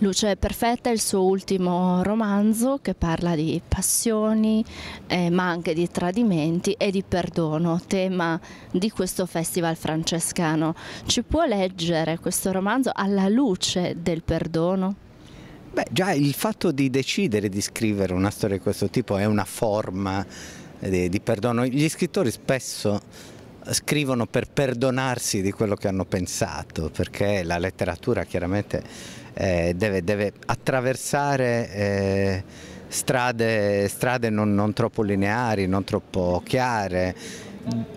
Luce Perfetta è il suo ultimo romanzo che parla di passioni, eh, ma anche di tradimenti e di perdono, tema di questo festival francescano. Ci può leggere questo romanzo alla luce del perdono? Beh, già il fatto di decidere di scrivere una storia di questo tipo è una forma eh, di, di perdono. Gli scrittori spesso scrivono per perdonarsi di quello che hanno pensato, perché la letteratura chiaramente eh, deve, deve, attraversare eh, strade, strade non, non, troppo lineari, non troppo chiare,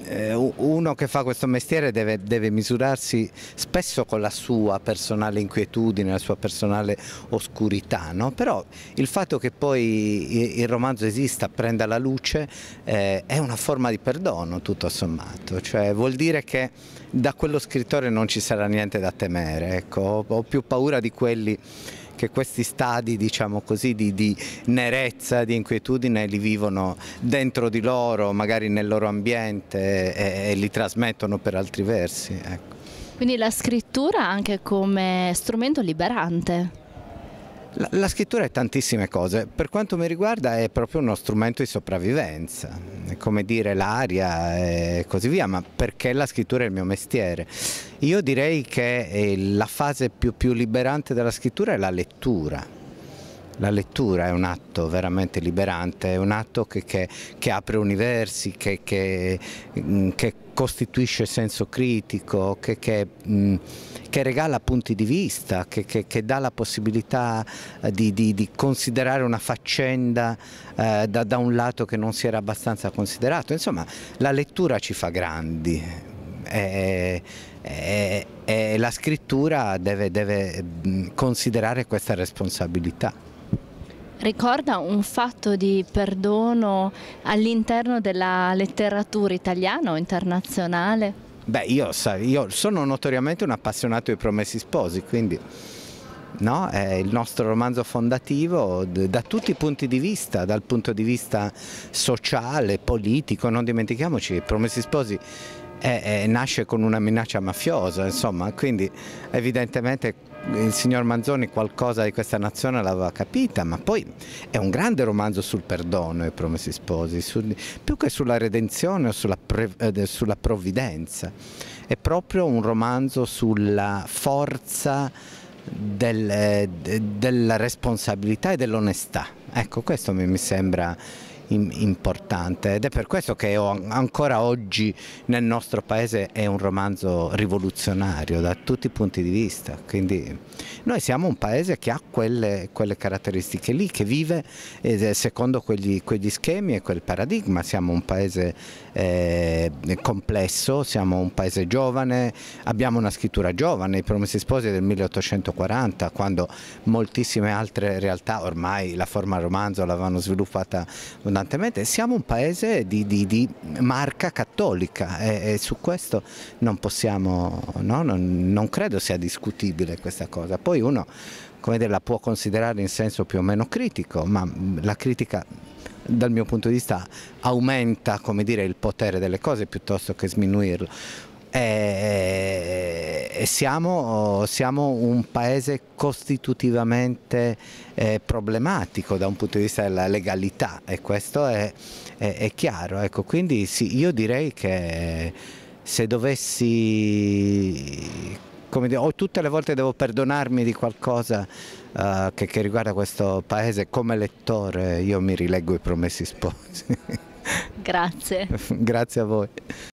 eh, uno che fa questo mestiere deve, deve, misurarsi spesso con la sua personale inquietudine, la sua personale oscurità, no? però il fatto che poi il romanzo esista, prenda la luce, eh, è una forma di perdono tutto sommato, cioè vuol dire che da quello scrittore non ci sarà niente da temere, ecco. ho, più paura di quelli che questi stadi diciamo così, di, di nerezza, di inquietudine li vivono dentro di loro, magari nel loro ambiente e, e li trasmettono per altri versi. Ecco. Quindi la scrittura anche come strumento liberante. La, la, scrittura è tantissime cose, per quanto mi riguarda è proprio uno strumento di sopravvivenza, come dire l'aria e così via, ma perché la scrittura è il mio mestiere? Io direi che eh, la fase più, più liberante della scrittura è la lettura la lettura è un atto veramente liberante, è un atto che, che, che apre universi, che, che, mm, costituisce senso critico, che, mh, mm, regala punti di vista, che, dà la possibilità eh, di, di, di considerare una faccenda eh, da, da un lato che non si era abbastanza considerato. Insomma, la lettura ci fa grandi, e, e, e, la scrittura deve, deve mm, considerare questa responsabilità ricorda un fatto di perdono all'interno della letteratura italiana o internazionale? Beh, io, io, sono notoriamente un appassionato di Promessi Sposi, quindi no? è il nostro romanzo fondativo da tutti i punti di vista, dal punto di vista sociale, politico, non dimentichiamoci, Promessi Sposi eh, nasce con una minaccia mafiosa, insomma, quindi evidentemente il signor Manzoni qualcosa di questa nazione l'aveva capita, ma poi è un grande romanzo sul perdono, i promessi sposi, su, più che sulla redenzione o sulla, pre, eh, sulla provvidenza, è proprio un romanzo sulla forza del, eh, della responsabilità e dell'onestà. Ecco, questo mi, mi sembra importante ed è per questo che ancora oggi nel nostro paese è un romanzo rivoluzionario da tutti i punti di vista. Quindi... Noi siamo un paese che ha quelle, quelle caratteristiche lì, che vive eh, secondo quegli, quegli, schemi e quel paradigma, siamo un paese eh, complesso, siamo un paese giovane, abbiamo una scrittura giovane, i Promessi Sposi del 1840, quando moltissime altre realtà ormai la forma romanzo l'avevano sviluppata abbondantemente, siamo un paese di, di, di marca cattolica e, e, su questo non possiamo, no? non, non credo sia discutibile questa cosa poi uno dire, la può considerare in senso più o meno critico, ma mm, la critica dal mio punto di vista aumenta dire, il potere delle cose piuttosto che sminuirlo. E siamo, siamo, un paese costitutivamente eh, problematico da un punto di vista della legalità e questo è, è, è chiaro. Ecco, quindi sì, io direi che se dovessi come dire, o tutte le volte devo perdonarmi di qualcosa uh, che, che, riguarda questo paese, come lettore io mi rileggo i promessi sposi. Grazie. Grazie a voi.